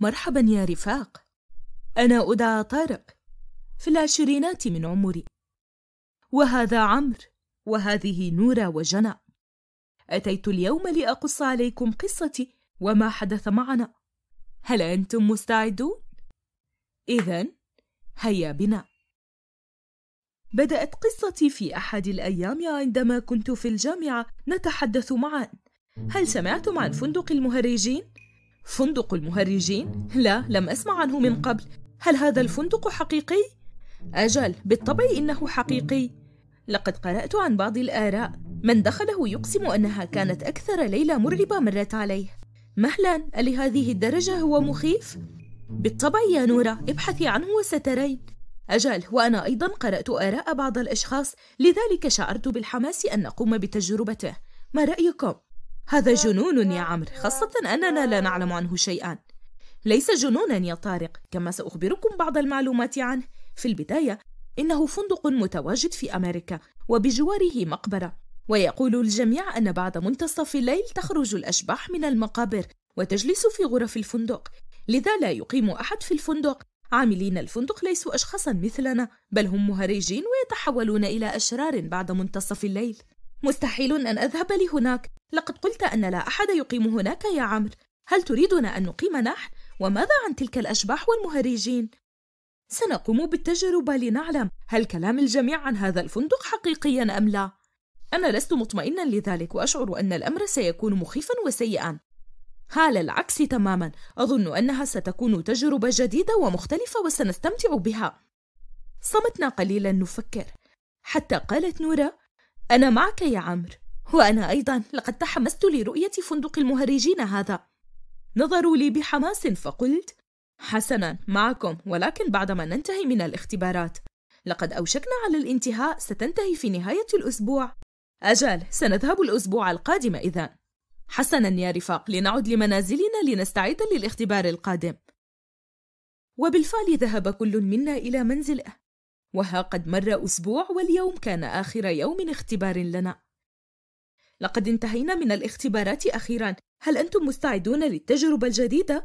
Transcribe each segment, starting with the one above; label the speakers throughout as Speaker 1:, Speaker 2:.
Speaker 1: مرحبا يا رفاق أنا أدعى طارق في العشرينات من عمري وهذا عمرو وهذه نورا وجنى أتيت اليوم لأقص عليكم قصتي وما حدث معنا هل أنتم مستعدون؟ إذا هيا بنا بدأت قصتي في أحد الأيام عندما كنت في الجامعة نتحدث معا هل سمعتم عن فندق المهرجين؟ فندق المهرجين؟ لا لم أسمع عنه من قبل هل هذا الفندق حقيقي؟ أجل بالطبع إنه حقيقي لقد قرأت عن بعض الآراء من دخله يقسم أنها كانت أكثر ليلة مرعبة مرت عليه مهلا ألهذه الدرجة هو مخيف؟ بالطبع يا نورة ابحثي عنه وسترين أجل وأنا أيضا قرأت آراء بعض الأشخاص لذلك شعرت بالحماس أن نقوم بتجربته ما رأيكم؟ هذا جنون يا عمرو خاصة أننا لا نعلم عنه شيئا ليس جنونا يا طارق كما سأخبركم بعض المعلومات عنه في البداية إنه فندق متواجد في أمريكا وبجواره مقبرة ويقول الجميع أن بعد منتصف الليل تخرج الأشباح من المقابر وتجلس في غرف الفندق لذا لا يقيم أحد في الفندق عاملين الفندق ليسوا أشخاصا مثلنا بل هم مهرجين ويتحولون إلى أشرار بعد منتصف الليل مستحيل أن أذهب لهناك لقد قلت أن لا أحد يقيم هناك يا عمرو هل تريدنا أن نقيم نحن؟ وماذا عن تلك الأشباح والمهرجين؟ سنقوم بالتجربة لنعلم هل كلام الجميع عن هذا الفندق حقيقيا أم لا؟ أنا لست مطمئنا لذلك وأشعر أن الأمر سيكون مخيفا وسيئا على العكس تماما أظن أنها ستكون تجربة جديدة ومختلفة وسنستمتع بها صمتنا قليلا نفكر حتى قالت نورا أنا معك يا عمرو وأنا أيضا لقد تحمست لرؤية فندق المهرجين هذا نظروا لي بحماس فقلت حسنا معكم ولكن بعدما ننتهي من الاختبارات لقد أوشكنا على الانتهاء ستنتهي في نهاية الأسبوع أجل سنذهب الأسبوع القادم إذا حسنا يا رفاق لنعد لمنازلنا لنستعد للاختبار القادم وبالفعل ذهب كل منا إلى منزله وها قد مر أسبوع واليوم كان آخر يوم اختبار لنا لقد انتهينا من الاختبارات أخيرا هل أنتم مستعدون للتجربة الجديدة؟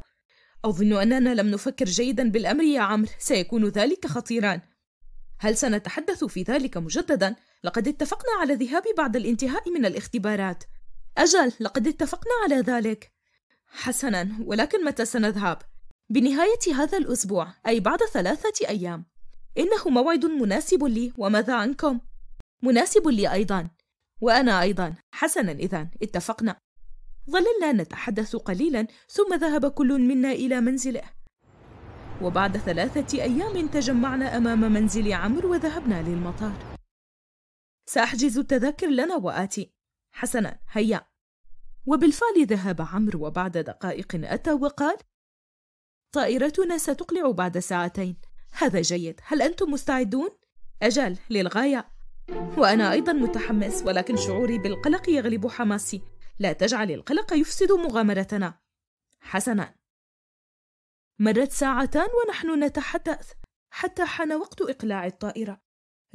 Speaker 1: أظن أننا لم نفكر جيدا بالأمر يا عمرو سيكون ذلك خطيرا هل سنتحدث في ذلك مجددا؟ لقد اتفقنا على الذهاب بعد الانتهاء من الاختبارات أجل لقد اتفقنا على ذلك حسنا ولكن متى سنذهب؟ بنهاية هذا الأسبوع أي بعد ثلاثة أيام إنه موعد مناسب لي وماذا عنكم؟ مناسب لي أيضا وأنا أيضا حسنا إذا اتفقنا ظللنا نتحدث قليلا ثم ذهب كل منا إلى منزله وبعد ثلاثة أيام تجمعنا أمام منزل عمرو وذهبنا للمطار سأحجز التذاكر لنا وآتي حسنا هيا وبالفعل ذهب عمرو وبعد دقائق أتى وقال طائرتنا ستقلع بعد ساعتين هذا جيد هل أنتم مستعدون؟ أجل للغاية وأنا أيضا متحمس ولكن شعوري بالقلق يغلب حماسي لا تجعل القلق يفسد مغامرتنا حسنا مرت ساعتان ونحن نتحدث حتى حان وقت إقلاع الطائرة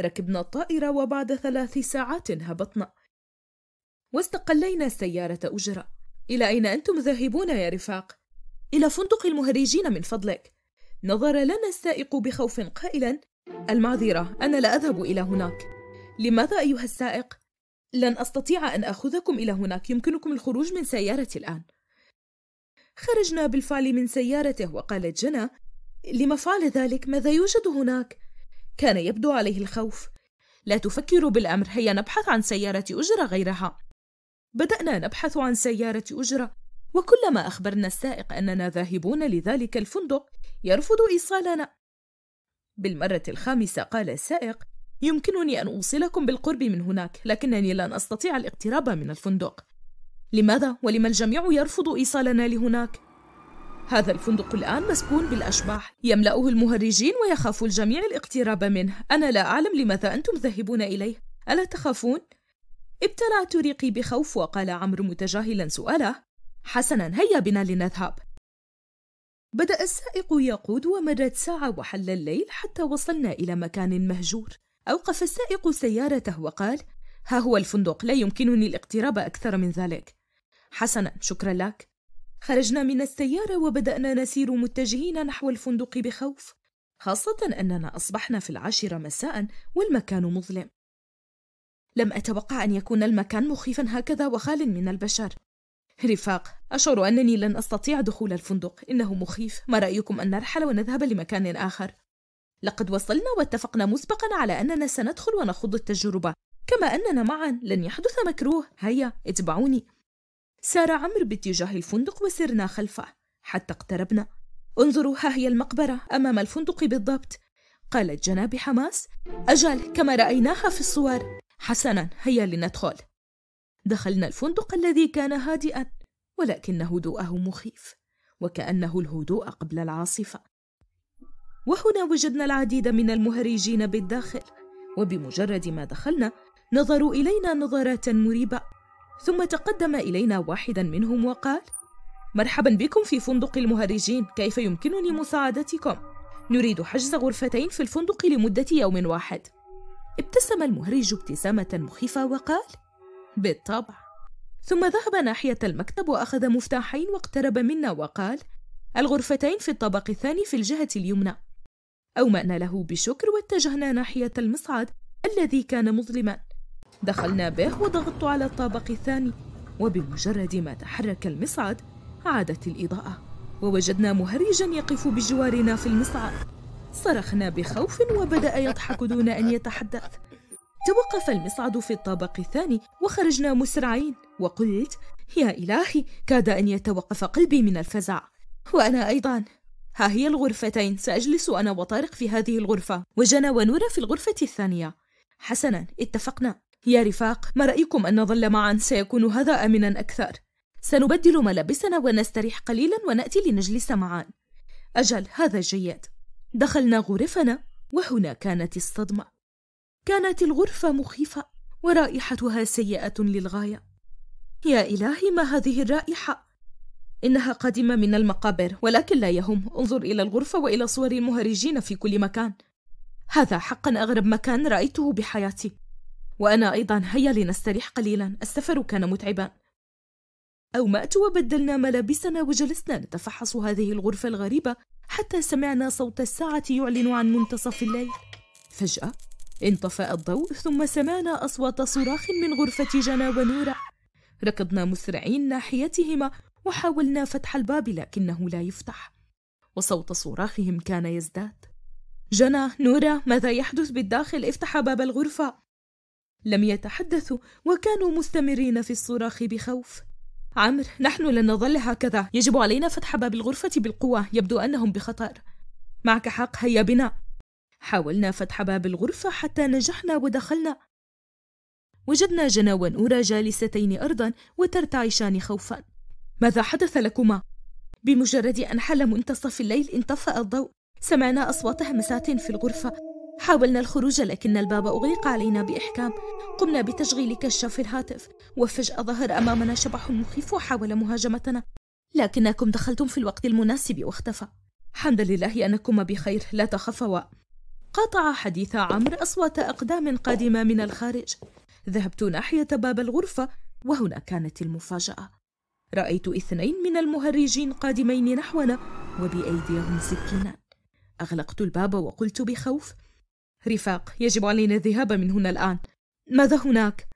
Speaker 1: ركبنا الطائرة وبعد ثلاث ساعات هبطنا واستقلينا سيارة أجرة إلى أين أنتم ذاهبون يا رفاق؟ إلى فندق المهرجين من فضلك نظر لنا السائق بخوف قائلا المعذرة أنا لا أذهب إلى هناك لماذا أيها السائق؟ لن أستطيع أن آخذكم إلى هناك يمكنكم الخروج من سيارتي الآن خرجنا بالفعل من سيارته وقالت جنى لما فعل ذلك ماذا يوجد هناك؟ كان يبدو عليه الخوف لا تفكر بالأمر هيا نبحث عن سيارة أجرة غيرها بدأنا نبحث عن سيارة أجرة وكلما أخبرنا السائق أننا ذاهبون لذلك الفندق يرفض إيصالنا بالمرة الخامسة قال السائق يمكنني أن أوصلكم بالقرب من هناك لكنني لن أستطيع الاقتراب من الفندق لماذا ولما الجميع يرفض إيصالنا لهناك؟ هذا الفندق الآن مسكون بالأشباح يملأه المهرجين ويخاف الجميع الاقتراب منه أنا لا أعلم لماذا أنتم ذاهبون إليه ألا تخافون؟ ابتلعت ريقي بخوف وقال عمرو متجاهلا سؤاله حسنا هيا بنا لنذهب بدأ السائق يقود ومرت ساعة وحل الليل حتى وصلنا إلى مكان مهجور أوقف السائق سيارته وقال ها هو الفندق لا يمكنني الاقتراب أكثر من ذلك حسنا شكرا لك خرجنا من السيارة وبدأنا نسير متجهين نحو الفندق بخوف خاصة أننا أصبحنا في العاشرة مساء والمكان مظلم لم أتوقع أن يكون المكان مخيفا هكذا وخال من البشر رفاق أشعر أنني لن أستطيع دخول الفندق إنه مخيف ما رأيكم أن نرحل ونذهب لمكان آخر؟ لقد وصلنا واتفقنا مسبقا على أننا سندخل ونخوض التجربة كما أننا معا لن يحدث مكروه هيا اتبعوني سار عمرو باتجاه الفندق وسرنا خلفه حتى اقتربنا انظروا ها هي المقبرة أمام الفندق بالضبط قالت جنى بحماس أجل كما رأيناها في الصور حسنا هيا لندخل دخلنا الفندق الذي كان هادئا ولكن هدوءه مخيف وكأنه الهدوء قبل العاصفة وهنا وجدنا العديد من المهرجين بالداخل وبمجرد ما دخلنا نظروا إلينا نظرات مريبة ثم تقدم إلينا واحدا منهم وقال مرحبا بكم في فندق المهرجين كيف يمكنني مساعدتكم نريد حجز غرفتين في الفندق لمدة يوم واحد ابتسم المهرج ابتسامة مخيفة وقال بالطبع ثم ذهب ناحية المكتب وأخذ مفتاحين واقترب منا وقال الغرفتين في الطبق الثاني في الجهة اليمنى أومأنا له بشكر واتجهنا ناحية المصعد الذي كان مظلما دخلنا به وضغطت على الطابق الثاني وبمجرد ما تحرك المصعد عادت الإضاءة ووجدنا مهرجا يقف بجوارنا في المصعد صرخنا بخوف وبدأ يضحك دون أن يتحدث توقف المصعد في الطابق الثاني وخرجنا مسرعين وقلت يا إلهي كاد أن يتوقف قلبي من الفزع وأنا أيضا ها هي الغرفتين سأجلس أنا وطارق في هذه الغرفة وجنى ونورا في الغرفة الثانية حسنا اتفقنا يا رفاق ما رأيكم أن نظل معا سيكون هذا أمنا أكثر سنبدل ملابسنا ونستريح قليلا ونأتي لنجلس معا أجل هذا جيد دخلنا غرفنا وهنا كانت الصدمة كانت الغرفة مخيفة ورائحتها سيئة للغاية يا إلهي ما هذه الرائحة إنها قادمة من المقابر ولكن لا يهم انظر إلى الغرفة وإلى صور المهرجين في كل مكان هذا حقا أغرب مكان رأيته بحياتي وأنا أيضا هيا لنستريح قليلا السفر كان متعبا أومأت وبدلنا ملابسنا وجلسنا نتفحص هذه الغرفة الغريبة حتى سمعنا صوت الساعة يعلن عن منتصف الليل فجأة انطفأ الضوء ثم سمعنا أصوات صراخ من غرفة جنى ونورا ركضنا مسرعين ناحيتهما وحاولنا فتح الباب لكنه لا يفتح وصوت صراخهم كان يزداد جنى نورا ماذا يحدث بالداخل افتح باب الغرفة لم يتحدثوا وكانوا مستمرين في الصراخ بخوف عمرو نحن لن نظل هكذا يجب علينا فتح باب الغرفة بالقوة يبدو أنهم بخطر معك حق هيا بنا حاولنا فتح باب الغرفة حتى نجحنا ودخلنا وجدنا جنى ونورا جالستين أرضا وترتعشان خوفا ماذا حدث لكما؟ بمجرد أن حل منتصف الليل انطفأ الضوء سمعنا أصوات همسات في الغرفة حاولنا الخروج لكن الباب أغلق علينا بإحكام قمنا بتشغيل كشاف الهاتف وفجأة ظهر أمامنا شبح مخيف وحاول مهاجمتنا لكنكم دخلتم في الوقت المناسب واختفى حمدا لله أنكما بخير لا تخافوا قاطع حديث عمرو أصوات أقدام قادمة من الخارج ذهبت ناحية باب الغرفة وهنا كانت المفاجأة رأيت اثنين من المهرجين قادمين نحونا وبأيديهم سكينان أغلقت الباب وقلت بخوف رفاق يجب علينا الذهاب من هنا الآن ماذا هناك؟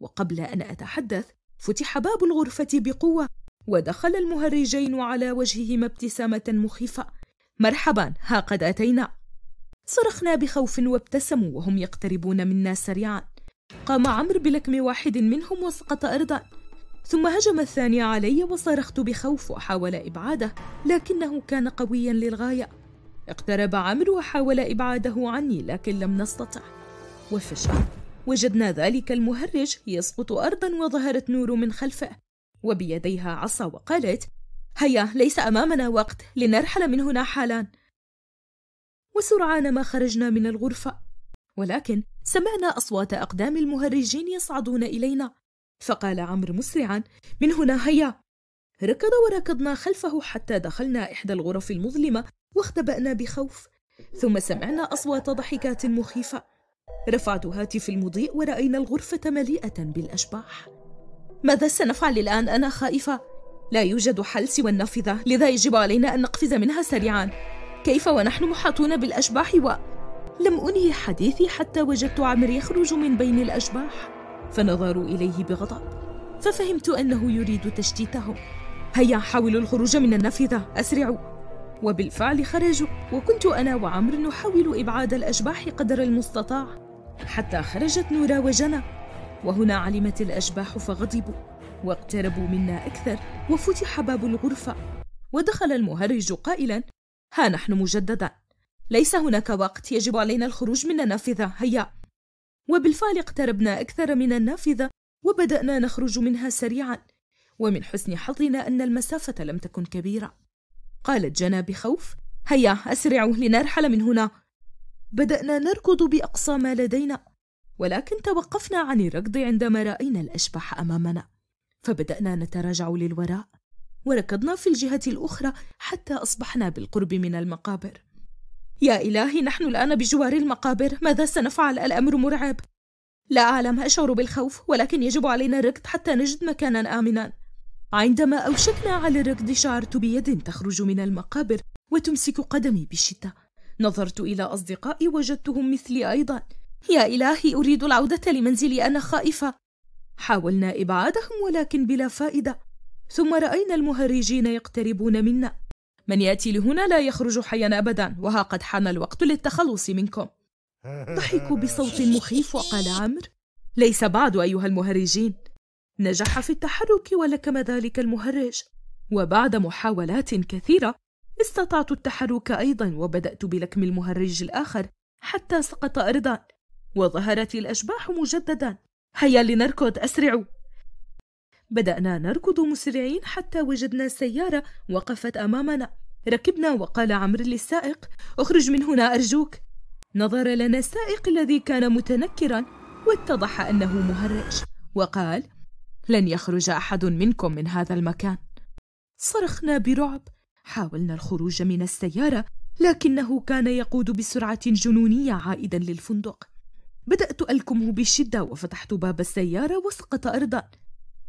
Speaker 1: وقبل أن أتحدث فتح باب الغرفة بقوة ودخل المهرجين على وجههما ابتسامة مخيفة مرحبا ها قد أتينا صرخنا بخوف وابتسموا وهم يقتربون منا سريعا قام عمرو بلكم واحد منهم وسقط أرضا ثم هجم الثاني علي وصرخت بخوف وحاول إبعاده لكنه كان قويا للغاية اقترب عمرو وحاول إبعاده عني لكن لم نستطع وفشل وجدنا ذلك المهرج يسقط أرضا وظهرت نور من خلفه وبيديها عصا وقالت هيا ليس أمامنا وقت لنرحل من هنا حالا وسرعان ما خرجنا من الغرفة ولكن سمعنا أصوات أقدام المهرجين يصعدون إلينا فقال عمرو مسرعا من هنا هيا ركض وركضنا خلفه حتى دخلنا إحدى الغرف المظلمة واختبأنا بخوف ثم سمعنا أصوات ضحكات مخيفة رفعت هاتفي المضيء ورأينا الغرفة مليئة بالأشباح ماذا سنفعل الآن أنا خائفة لا يوجد حل سوى النافذة لذا يجب علينا أن نقفز منها سريعا كيف ونحن محاطون بالأشباح و... لم أنهي حديثي حتى وجدت عمرو يخرج من بين الأشباح فنظروا إليه بغضب ففهمت أنه يريد تشتيتهم هيا حاولوا الخروج من النافذة أسرعوا وبالفعل خرجوا وكنت أنا وعمر نحاول إبعاد الأشباح قدر المستطاع حتى خرجت نورا وجنى وهنا علمت الأشباح فغضبوا واقتربوا منا أكثر وفتح باب الغرفة ودخل المهرج قائلا ها نحن مجددا ليس هناك وقت يجب علينا الخروج من النافذة هيا وبالفعل اقتربنا أكثر من النافذة وبدأنا نخرج منها سريعا ومن حسن حظنا أن المسافة لم تكن كبيرة قالت جنى بخوف هيا أسرعوا لنرحل من هنا بدأنا نركض بأقصى ما لدينا ولكن توقفنا عن الركض عندما رأينا الاشباح أمامنا فبدأنا نتراجع للوراء وركضنا في الجهة الأخرى حتى أصبحنا بالقرب من المقابر يا إلهي نحن الآن بجوار المقابر ماذا سنفعل الأمر مرعب لا أعلم أشعر بالخوف ولكن يجب علينا الركض حتى نجد مكانا آمنا عندما أوشكنا على الركض شعرت بيد تخرج من المقابر وتمسك قدمي بشدة نظرت إلى أصدقائي وجدتهم مثلي أيضا يا إلهي أريد العودة لمنزلي أنا خائفة حاولنا إبعادهم ولكن بلا فائدة ثم رأينا المهرجين يقتربون منا من يأتي لهنا لا يخرج حيا أبدا وها قد حان الوقت للتخلص منكم ضحكوا بصوت مخيف وقال عمرو ليس بعد أيها المهرجين نجح في التحرك ولكم ذلك المهرج وبعد محاولات كثيرة استطعت التحرك أيضا وبدأت بلكم المهرج الآخر حتى سقط أرضا وظهرت الأشباح مجددا هيا لنركض أسرعوا بدأنا نركض مسرعين حتى وجدنا سيارة وقفت أمامنا ركبنا وقال عمرو للسائق اخرج من هنا أرجوك نظر لنا السائق الذي كان متنكرا واتضح أنه مهرج وقال لن يخرج أحد منكم من هذا المكان صرخنا برعب حاولنا الخروج من السيارة لكنه كان يقود بسرعة جنونية عائدا للفندق بدأت ألكمه بشدة وفتحت باب السيارة وسقط أرضا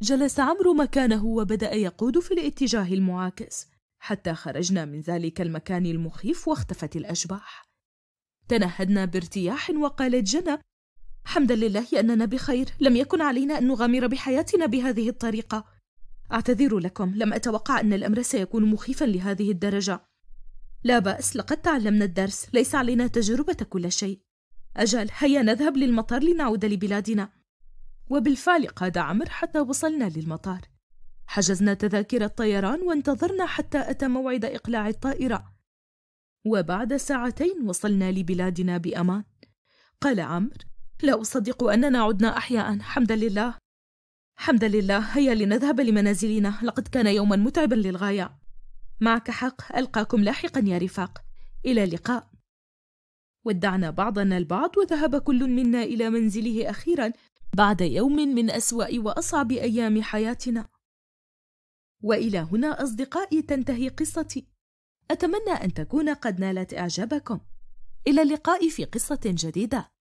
Speaker 1: جلس عمرو مكانه وبدأ يقود في الاتجاه المعاكس حتى خرجنا من ذلك المكان المخيف واختفت الأشباح تنهدنا بارتياح وقالت جنى حمدا لله أننا بخير لم يكن علينا أن نغامر بحياتنا بهذه الطريقة أعتذر لكم لم أتوقع أن الأمر سيكون مخيفا لهذه الدرجة لا بأس لقد تعلمنا الدرس ليس علينا تجربة كل شيء أجل هيا نذهب للمطار لنعود لبلادنا وبالفعل قاد عمر حتى وصلنا للمطار حجزنا تذاكر الطيران وانتظرنا حتى أتى موعد إقلاع الطائرة وبعد ساعتين وصلنا لبلادنا بأمان قال عمرو لا أصدق أننا عدنا أحياء حمدا لله حمدا لله هيا لنذهب لمنازلنا لقد كان يوما متعبا للغاية معك حق ألقاكم لاحقا يا رفاق إلى اللقاء ودعنا بعضنا البعض وذهب كل منا إلى منزله أخيرا بعد يوم من أسوأ وأصعب أيام حياتنا وإلى هنا أصدقائي تنتهي قصتي أتمنى أن تكون قد نالت إعجابكم إلى اللقاء في قصة جديدة